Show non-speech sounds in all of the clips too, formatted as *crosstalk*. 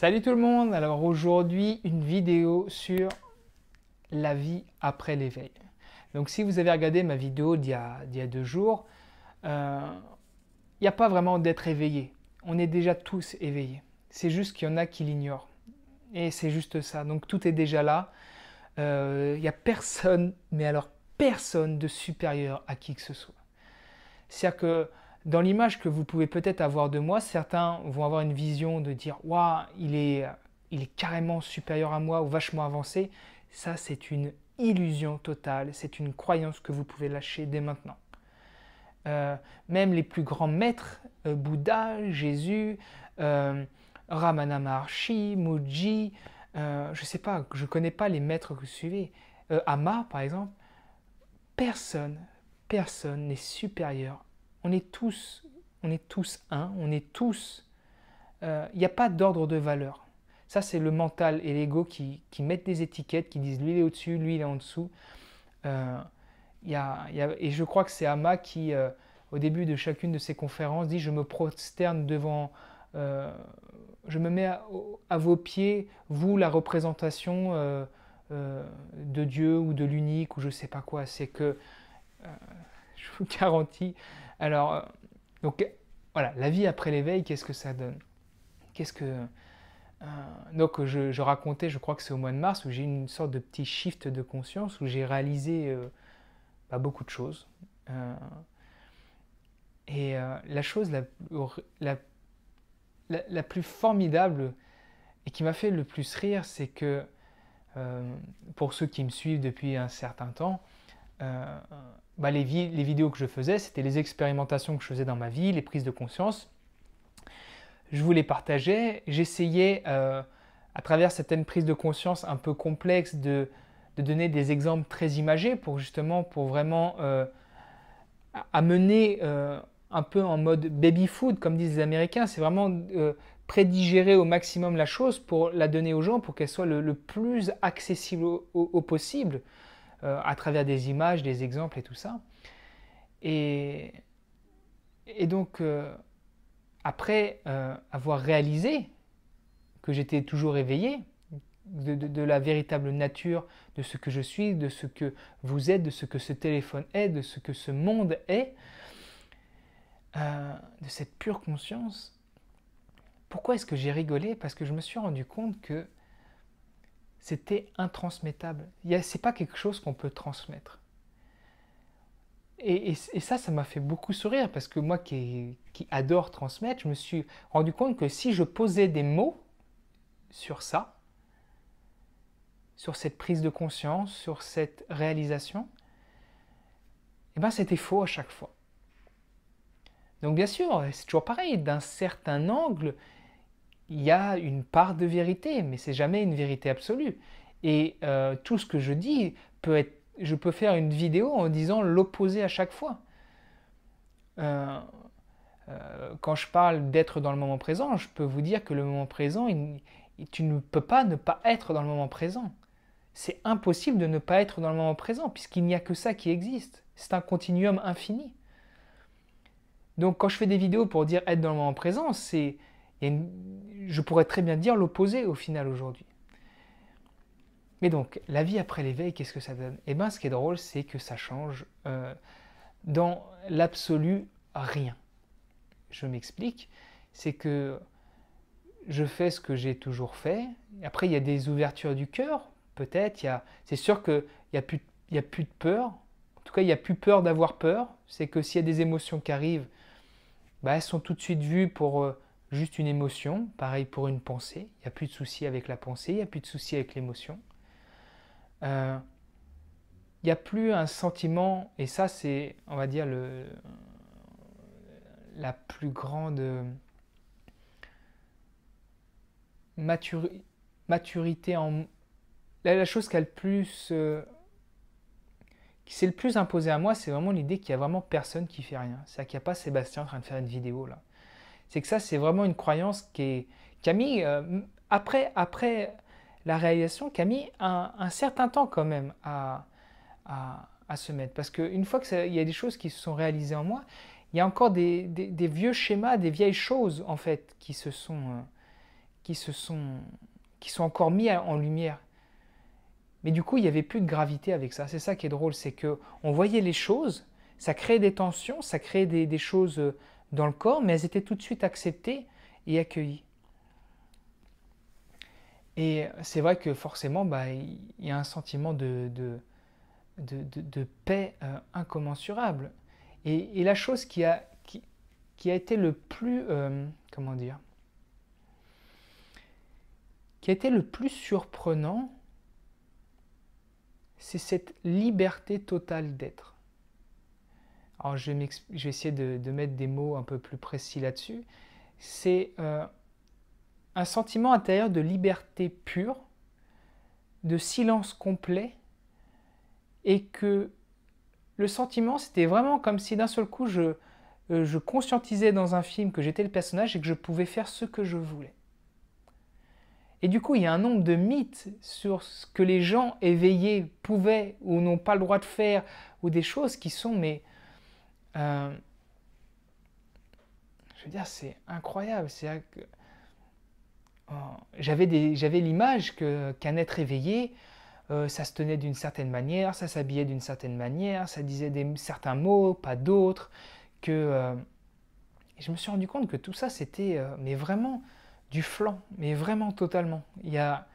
Salut tout le monde, alors aujourd'hui une vidéo sur la vie après l'éveil. Donc si vous avez regardé ma vidéo d'il y, a deux jours, euh, il n'y a pas vraiment d'être éveillé. On est déjà tous éveillés. C'est juste qu'il y en a qui l'ignorent. Et c'est juste ça. Donc tout est déjà là. Euh, il n'y a personne, mais alors personne de supérieur à qui que ce soit. C'est-à-dire que dans l'image que vous pouvez peut-être avoir de moi, certains vont avoir une vision de dire Waouh, il est, euh, il est carrément supérieur à moi ou vachement avancé. Ça, c'est une illusion totale, c'est une croyance que vous pouvez lâcher dès maintenant. Euh, même les plus grands maîtres, euh, Bouddha, Jésus, euh, Ramana Maharshi, Muji, je ne sais pas, je ne connais pas les maîtres que vous suivez, Ama par exemple, personne, personne n'est supérieur on est tous, on est tous un, on est tous. Il euh, n'y a pas d'ordre de valeur. Ça, c'est le mental et l'ego qui, mettent des étiquettes, qui disent lui il est au-dessus, lui il est en dessous. Euh, et je crois que c'est Ama qui, euh, au début de chacune de ses conférences, dit Je me prosterne devant. je me mets à, vos pieds, vous, la représentation de Dieu ou de l'unique ou je ne sais pas quoi. C'est que, *laughs* je vous garantis, alors, euh, donc voilà, la vie après l'éveil, qu'est-ce que ça donne Qu'est-ce que. Euh, donc, je, racontais, je crois que c'est au mois de mars, où j'ai eu une sorte de petit shift de conscience, où j'ai réalisé euh, bah, beaucoup de choses. et la chose la, plus formidable et qui m'a fait le plus rire, c'est que, pour ceux qui me suivent depuis un certain temps, euh, bah, les, vidéos que je faisais, c'était les expérimentations que je faisais dans ma vie, les prises de conscience. Je vous les partageais, j'essayais euh, à travers certaines prises de conscience un peu complexes de, donner des exemples très imagés pour justement pour vraiment euh, amener un peu en mode baby food comme disent les Américains, c'est vraiment prédigérer au maximum la chose pour la donner aux gens pour qu'elle soit le, plus accessible au possible. Euh, à travers des images, des exemples et tout ça. Et, et donc, euh, après euh, avoir réalisé que j'étais toujours éveillé, de, de, la véritable nature de ce que je suis, de ce que vous êtes, de ce que ce téléphone est, de ce que ce monde est, de cette pure conscience, pourquoi est-ce que j'ai rigolé Parce que je me suis rendu compte que c'était intransmettable. C'est pas quelque chose qu'on peut transmettre. Et, et, ça, ça m'a fait beaucoup sourire parce que moi qui, qui, adore transmettre, je me suis rendu compte que si je posais des mots sur ça, sur cette prise de conscience, sur cette réalisation, eh ben c'était faux à chaque fois. Donc bien sûr, c'est toujours pareil, d'un certain angle, il y a une part de vérité, mais c'est jamais une vérité absolue. Et euh, tout ce que je dis peut être, je peux faire une vidéo en disant l'opposé à chaque fois. Euh, euh, quand je parle d'être dans le moment présent, je peux vous dire que le moment présent, tu ne peux pas ne pas être dans le moment présent. C'est impossible de ne pas être dans le moment présent, puisqu'il n'y a que ça qui existe. C'est un continuum infini. Donc quand je fais des vidéos pour dire être dans le moment présent, c'est et Je pourrais très bien dire l'opposé au final aujourd'hui. Mais donc, la vie après l'éveil, qu'est-ce que ça donne Eh bien, ce qui est drôle, c'est que ça change euh, dans l'absolu rien. Je m'explique, c'est que je fais ce que j'ai toujours fait. Après, il y a des ouvertures du cœur, peut-être. A... C'est sûr qu'il n'y a, plus... a plus de peur. En tout cas, il n'y a plus peur d'avoir peur. C'est que s'il y a des émotions qui arrivent, bah, elles sont tout de suite vues pour... Euh, juste une émotion, pareil pour une pensée, il n'y a plus de souci avec la pensée, il n'y a plus de souci avec l'émotion. Euh, il n'y a plus un sentiment, et ça c'est, on va dire, le, la plus grande euh, maturité en... La, la chose qui le plus... Euh, qui s'est le plus imposé à moi, c'est vraiment l'idée qu'il n'y a vraiment personne qui fait rien. C'est-à-dire qu'il n'y a pas Sébastien en train de faire une vidéo là c'est que ça, c'est vraiment une croyance qui est. Camille, euh, après, après la réalisation, Camille a un, un certain temps quand même à, à, se mettre. Parce qu'une fois qu'il y a des choses qui se sont réalisées en moi, il y a encore des, des, vieux schémas, des vieilles choses en fait qui se sont, euh, qui se sont, qui sont encore mis en lumière. Mais du coup, il n'y avait plus de gravité avec ça. C'est ça qui est drôle, c'est que on voyait les choses, ça crée des tensions, ça crée des, des choses euh, dans le corps, mais elles étaient tout de suite acceptées et accueillies. Et c'est vrai que forcément, bah, il y a un sentiment de, paix euh, incommensurable. Et, la chose qui a, qui, a été le plus, euh, comment dire, qui a été le plus surprenant, c'est cette liberté totale d'être alors je vais, essayer de, mettre des mots un peu plus précis là-dessus, c'est euh, un sentiment intérieur de liberté pure, de silence complet, et que le sentiment, c'était vraiment comme si d'un seul coup, je, euh, je conscientisais dans un film que j'étais le personnage et que je pouvais faire ce que je voulais. Et du coup, il y a un nombre de mythes sur ce que les gens éveillés pouvaient ou n'ont pas le droit de faire, ou des choses qui sont mais euh, je veux dire, c'est incroyable. C'est que oh, j'avais l'image que qu'un être éveillé, euh, ça se tenait d'une certaine manière, ça s'habillait d'une certaine manière, ça disait des, certains mots, pas d'autres. Que euh, je me suis rendu compte que tout ça, c'était mais vraiment du flanc, mais vraiment totalement. Il n'y a,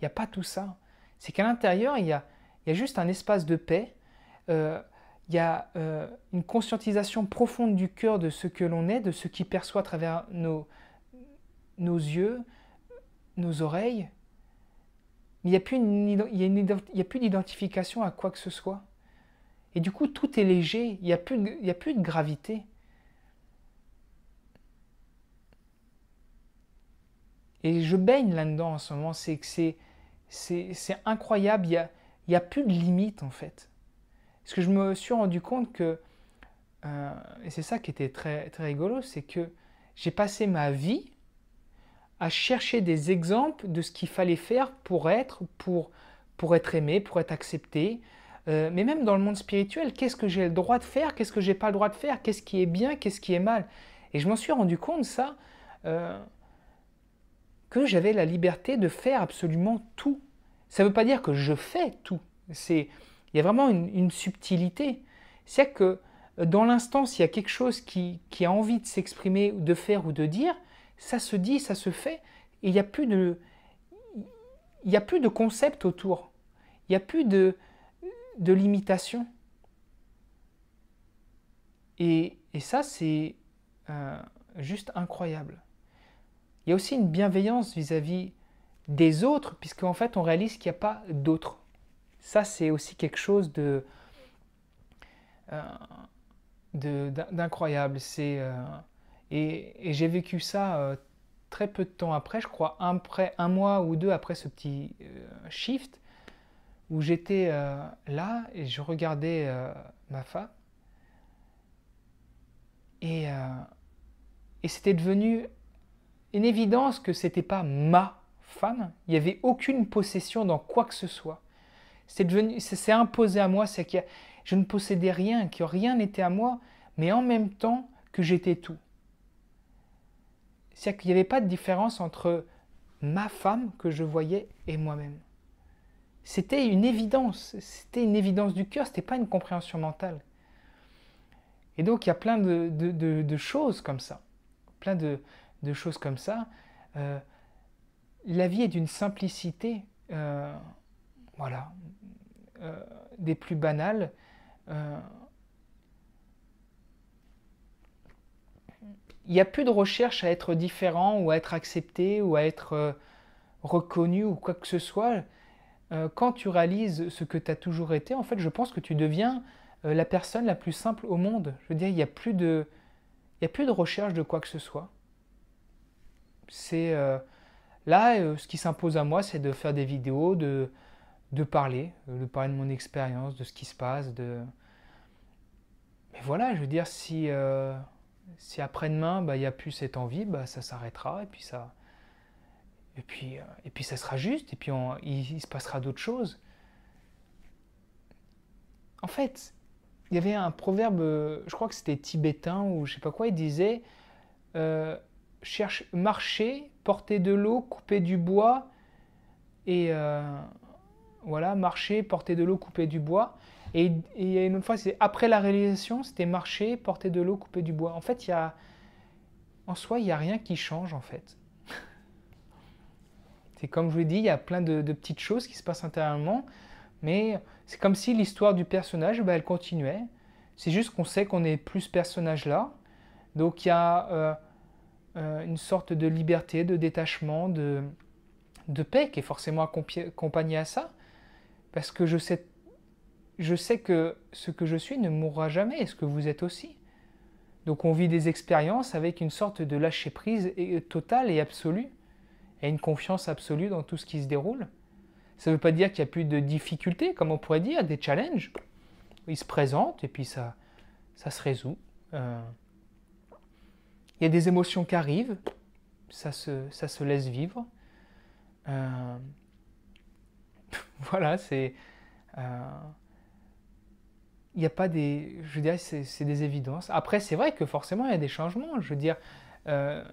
il y a pas tout ça. C'est qu'à l'intérieur, il y a, il y a juste un espace de paix il y a euh, une conscientisation profonde du cœur de ce que l'on est, de ce qui perçoit à travers nos, nos yeux, nos oreilles. il n'y a plus, d'identification à quoi que ce soit. Et du coup, tout est léger, il n'y a, plus a plus de gravité. Et je baigne là-dedans en ce moment, c'est que c'est incroyable, il n'y a, a plus de limite en fait. Parce que je me suis rendu compte que, euh, et c'est ça qui était très, très rigolo, c'est que j'ai passé ma vie à chercher des exemples de ce qu'il fallait faire pour être, pour, pour être aimé, pour être accepté. Euh, mais même dans le monde spirituel, qu'est-ce que j'ai le droit de faire, qu'est-ce que j'ai pas le droit de faire, qu'est-ce qui est bien, qu'est-ce qui est mal. Et je m'en suis rendu compte, ça, euh, que j'avais la liberté de faire absolument tout. Ça ne veut pas dire que je fais tout. C'est il y a vraiment une, subtilité. C'est que euh, dans l'instant, s'il y a quelque chose qui, a envie de s'exprimer, de faire ou de dire, ça se dit, ça se fait, et il n'y a plus de... Il n'y a plus de concept autour. Il n'y a plus de, de limitation. Et, ça, c'est euh, juste incroyable. Il y a aussi une bienveillance vis-à-vis des autres, puisqu'en fait, on réalise qu'il n'y a pas d'autres. Ça, c'est aussi quelque chose de euh, d'incroyable. C'est euh, et, j'ai vécu ça euh, très peu de temps après, je crois un, un mois ou deux après ce petit shift, où j'étais là et je regardais ma femme. Et, et c'était devenu une évidence que c'était pas ma femme. Il n'y avait aucune possession dans quoi que ce soit c'est devenu, c'est imposé à moi, c'est que je ne possédais rien, que rien n'était à moi, mais en même temps que j'étais tout. C'est-à-dire qu'il n'y avait pas de différence entre ma femme que je voyais et moi-même. C'était une évidence, c'était une évidence du cœur, c'était pas une compréhension mentale. Et donc il y a plein de, de, choses comme ça, plein de, choses comme ça. Euh, la vie est d'une simplicité. Euh, voilà, euh, des plus banales. il euh, n'y a plus de recherche à être différent ou à être accepté ou à être euh, reconnu ou quoi que ce soit. quand tu réalises ce que tu as toujours été, en fait, je pense que tu deviens la personne la plus simple au monde. Je veux dire, il n'y a, plus de, a plus de recherche de quoi que ce soit. C'est Là, ce qui s'impose à moi, c'est de faire des vidéos, de, de parler, de parler de mon expérience, de ce qui se passe, de... Mais voilà, je veux dire, si, euh, si après-demain, bah, il n'y a plus cette envie, bah, ça s'arrêtera et puis ça... Et puis, euh, et puis ça sera juste, et puis on, il, se passera d'autres choses. En fait, il y avait un proverbe, je crois que c'était tibétain ou je sais pas quoi, il disait euh, cherche, marcher, porter de l'eau, couper du bois et... Voilà, marcher, porter de l'eau, couper du bois. Et, a une autre fois, c'est après la réalisation, c'était marcher, porter de l'eau, couper du bois. En fait, il y a, en soi, il n'y a rien qui change en fait. *laughs* c'est comme je vous l'ai dit, il y a plein de, petites choses qui se passent intérieurement, mais c'est comme si l'histoire du personnage, bah, elle continuait. C'est juste qu'on sait qu'on est plus personnage là. Donc il y a euh, euh, une sorte de liberté, de détachement, de, de paix qui est forcément accompagnée à ça. Parce que je sais, que ce que je suis ne mourra jamais et ce que vous êtes aussi. Donc on vit des expériences avec une sorte de lâcher-prise totale et euh, absolue, et une confiance absolue dans tout ce qui se déroule. Ça ne veut pas dire qu'il n'y a plus de difficultés, comme on pourrait dire, des challenges. Ils se présentent et puis ça, se résout. Euh, il y a des émotions qui arrivent, ça se, ça se laisse vivre. Euh, voilà, c'est. Euh, il n'y a pas des. Je dirais, c'est des évidences. Après, c'est vrai que forcément, il y a des changements. Je veux dire, euh,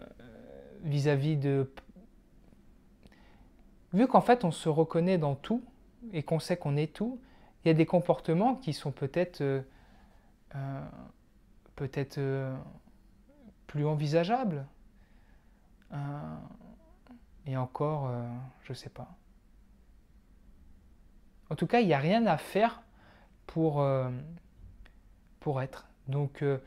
vis-à-vis de. Vu qu'en fait, on se reconnaît dans tout et qu'on sait qu'on est tout, il y a des comportements qui sont peut-être. Euh, peut-être plus envisageables. et encore, je ne sais pas. En tout cas, il n'y a rien à faire pour, euh, pour être. Donc, euh,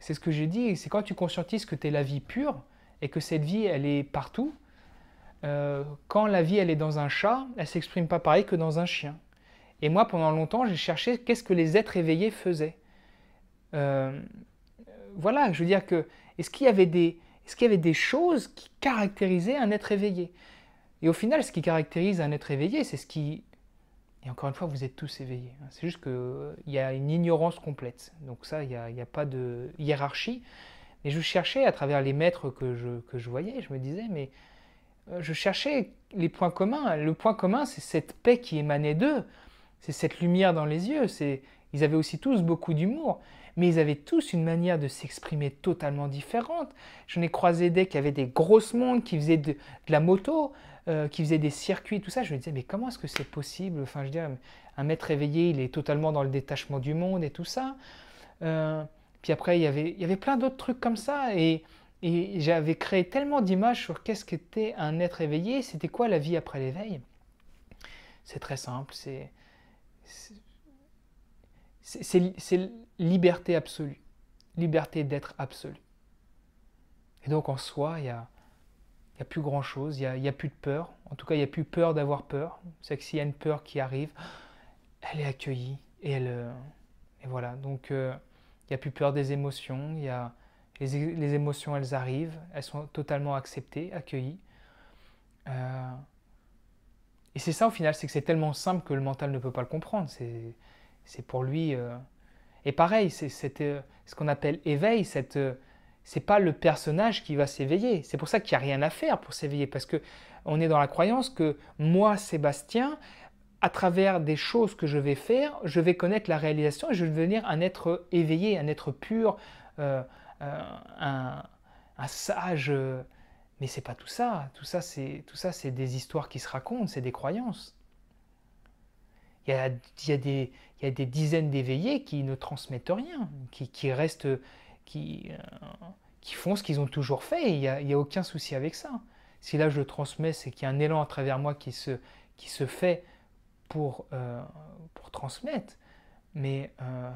c'est ce que j'ai dit, c'est quand tu conscientises que tu es la vie pure et que cette vie, elle est partout. Euh, quand la vie, elle est dans un chat, elle s'exprime pas pareil que dans un chien. Et moi, pendant longtemps, j'ai cherché qu'est-ce que les êtres éveillés faisaient. voilà, je veux dire que, est-ce qu'il y avait des, est-ce qu'il y avait des choses qui caractérisaient un être éveillé Et au final, ce qui caractérise un être éveillé, c'est ce qui et encore une fois, vous êtes tous éveillés. Hein. C'est juste qu'il euh, y a une ignorance complète. Donc ça, il n'y a, pas de hiérarchie. Mais je cherchais, à travers les maîtres que je, que je voyais, je me disais, mais euh, je cherchais les points communs. Le point commun, c'est cette paix qui émanait d'eux. C'est cette lumière dans les yeux. C'est Ils avaient aussi tous beaucoup d'humour. Mais ils avaient tous une manière de s'exprimer totalement différente. Je n'ai croisé des qui avaient des grosses mondes, qui faisaient de la moto, euh, qui faisait des circuits, tout ça. Je me disais, mais comment est-ce que c'est possible Enfin, je veux dire, un maître éveillé, il est totalement dans le détachement du monde et tout ça. Euh, puis après, il y avait, il y avait plein d'autres trucs comme ça. Et, j'avais créé tellement d'images sur qu'est-ce qu'était un être éveillé, c'était quoi la vie après l'éveil. C'est très simple, c'est c'est liberté absolue, liberté d'être absolue. Et donc en soi, il y a, a plus grand-chose, il n'y a, plus de peur. En tout cas, il n'y a plus peur d'avoir peur. C'est que s'il y a une peur qui arrive, elle est accueillie. Et, elle, euh, et voilà, donc euh, il n'y a plus peur des émotions. Y a, les, émotions, elles arrivent, elles sont totalement acceptées, accueillies. Euh, et c'est ça au final, c'est que c'est tellement simple que le mental ne peut pas le comprendre. C'est pour lui... et pareil, c'est ce qu'on appelle éveil, cette c'est pas le personnage qui va s'éveiller. C'est pour ça qu'il n'y a rien à faire pour s'éveiller, parce que on est dans la croyance que moi, Sébastien, à travers des choses que je vais faire, je vais connaître la réalisation et je vais devenir un être éveillé, un être pur, euh, euh, un, sage. Mais c'est pas tout ça. Tout ça, c'est tout ça, c'est des histoires qui se racontent, c'est des croyances. Il y a, des, dizaines d'éveillés qui ne transmettent rien, qui restent euh, qui, font ce qu'ils ont toujours fait, il n'y a, aucun souci avec ça. Si là je le transmets, c'est qu'il y a un élan à travers moi qui se, qui se fait pour, euh, transmettre. Mais, euh,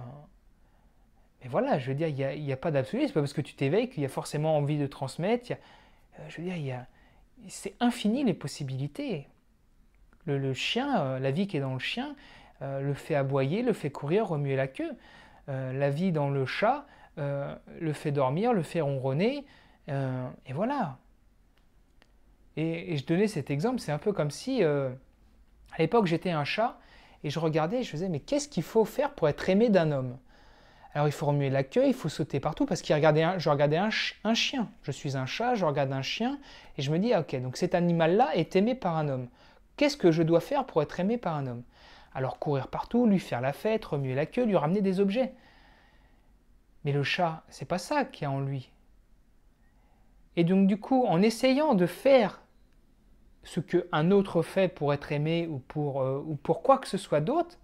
mais voilà, je veux dire, il n'y a, pas d'absolu, c'est pas parce que tu t'éveilles qu'il y a forcément envie de transmettre. je veux dire, c'est infini les possibilités. Le, chien, la vie qui est dans le chien, le fait aboyer, le fait courir, remuer la queue. la vie dans le chat, euh, le fait dormir, le fait ronronner, euh, et voilà. Et, je donnais cet exemple, c'est un peu comme si, euh, à l'époque, j'étais un chat, et je regardais, je faisais, mais qu'est-ce qu'il faut faire pour être aimé d'un homme Alors, il faut remuer la queue, il faut sauter partout, parce que je regardais un, chien. Je suis un chat, je regarde un chien, et je me dis, ah, ok, donc cet animal-là est aimé par un homme. Qu'est-ce que je dois faire pour être aimé par un homme Alors, courir partout, lui faire la fête, remuer la queue, lui ramener des objets. Mais le chat, c'est pas ça qu'il y a en lui. Et donc du coup, en essayant de faire ce qu'un autre fait pour être aimé ou pour, euh, ou pour quoi que ce soit d'autre,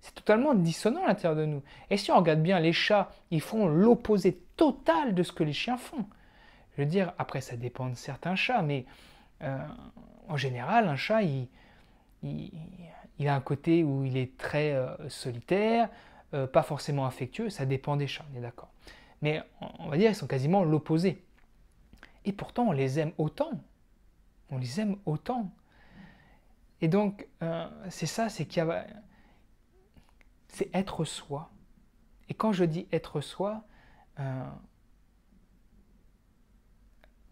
c'est totalement dissonant à l'intérieur de nous. Et si on regarde bien, les chats, ils font l'opposé total de ce que les chiens font. Je veux dire, après, ça dépend de certains chats, mais euh, en général, un chat, il, a un côté où il est très euh, solitaire, euh, pas forcément affectueux, ça dépend des chats, on est d'accord. Mais on va dire ils sont quasiment l'opposé. Et pourtant, on les aime autant. On les aime autant. Et donc, euh, c'est ça, c'est qu'il y a... C'est être soi. Et quand je dis être soi, euh,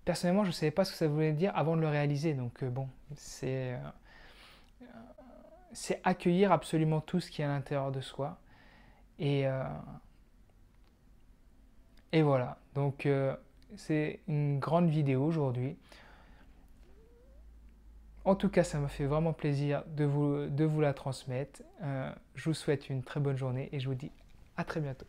personnellement, je ne savais pas ce que ça voulait dire avant de le réaliser. Donc bon, c'est accueillir absolument tout ce qui est à l'intérieur de soi et, euh, et voilà, donc euh, c'est une grande vidéo aujourd'hui. En tout cas, ça m'a fait vraiment plaisir de vous, de vous la transmettre. Euh, je vous souhaite une très bonne journée et je vous dis à très bientôt.